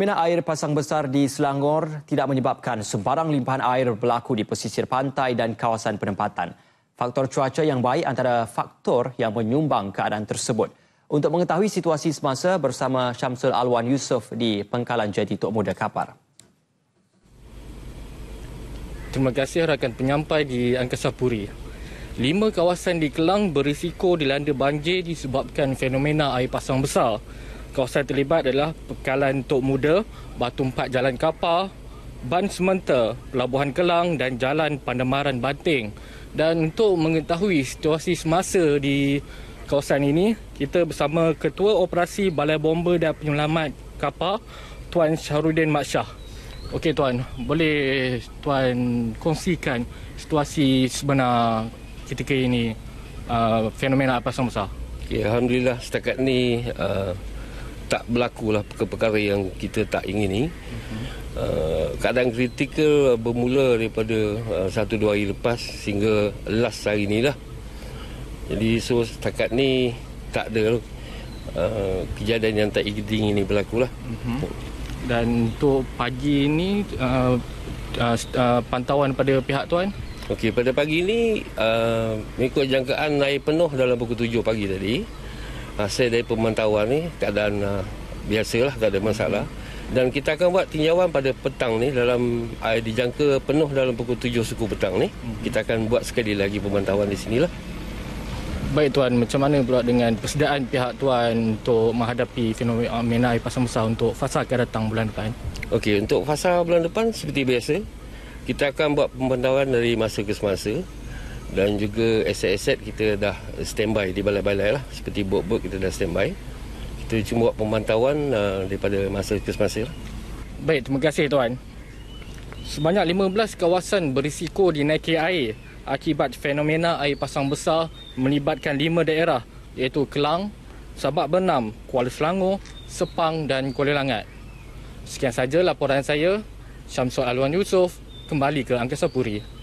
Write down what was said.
Minat air pasang besar di Selangor tidak menyebabkan sembarang limpahan air berlaku di pesisir pantai dan kawasan penempatan. Faktor cuaca yang baik antara faktor yang menyumbang keadaan tersebut. Untuk mengetahui situasi semasa bersama Syamsul Alwan Yusof di pengkalan Jati Tok Muda Kapar. Terima kasih rakan penyampai di Angkasa Puri. Lima kawasan di Kelang berisiko dilanda banjir disebabkan fenomena air pasang besar kawasan terlibat adalah Pekalan Tok Muda, Batu Empat Jalan Kapal, Ban Sementa, Pelabuhan Kelang dan Jalan Pandemaran Banting. Dan untuk mengetahui situasi semasa di kawasan ini, kita bersama Ketua Operasi Balai Bomba dan Penyelamat Kapal, Tuan Syarudin Maksyah. Okey Tuan, boleh Tuan kongsikan situasi sebenar ketika ini uh, fenomena apa sama-sama? Okay, Alhamdulillah setakat ini uh, tak berlakulah perkara-perkara yang kita tak ingini. Uh, Kadang kritikal bermula daripada uh, satu dua hari lepas sehingga last hari lah. Jadi so setakat ni tak ada lah, uh, kejadian yang tak ingin ini berlaku lah. Mhm. Dan untuk pagi ini uh, uh, uh, pantauan pada pihak tuan? Okey, pada pagi ini uh, mengikut jangkaan air penuh dalam pukul tujuh pagi tadi hasil dari pemantauan ni keadaan uh, biasalah tak ada masalah dan kita akan buat tinjauan pada petang ni dalam air ah, dijangka penuh dalam pukul 7 suku petang ni hmm. kita akan buat sekali lagi pemantauan di sinilah Baik tuan, macam mana pula dengan persediaan pihak tuan untuk menghadapi fenomena air pasang besar untuk fasa akan datang bulan depan? Okey, untuk fasa bulan depan seperti biasa, kita akan buat pemantauan dari masa ke semasa dan juga aset-aset kita dah standby di balai-balai lah seperti bot-bot kita dah standby kita cuma buat pemantauan uh, daripada masa ke semasa lah. baik terima kasih tuan sebanyak 15 kawasan berisiko dinaiki air akibat fenomena air pasang besar melibatkan 5 daerah iaitu Kelang, Sabak Bernam, Kuala Selangor, Sepang dan Kuala Langat. Sekian saja laporan saya, Syamsul Alwan Yusof, kembali ke Angkasa Puri.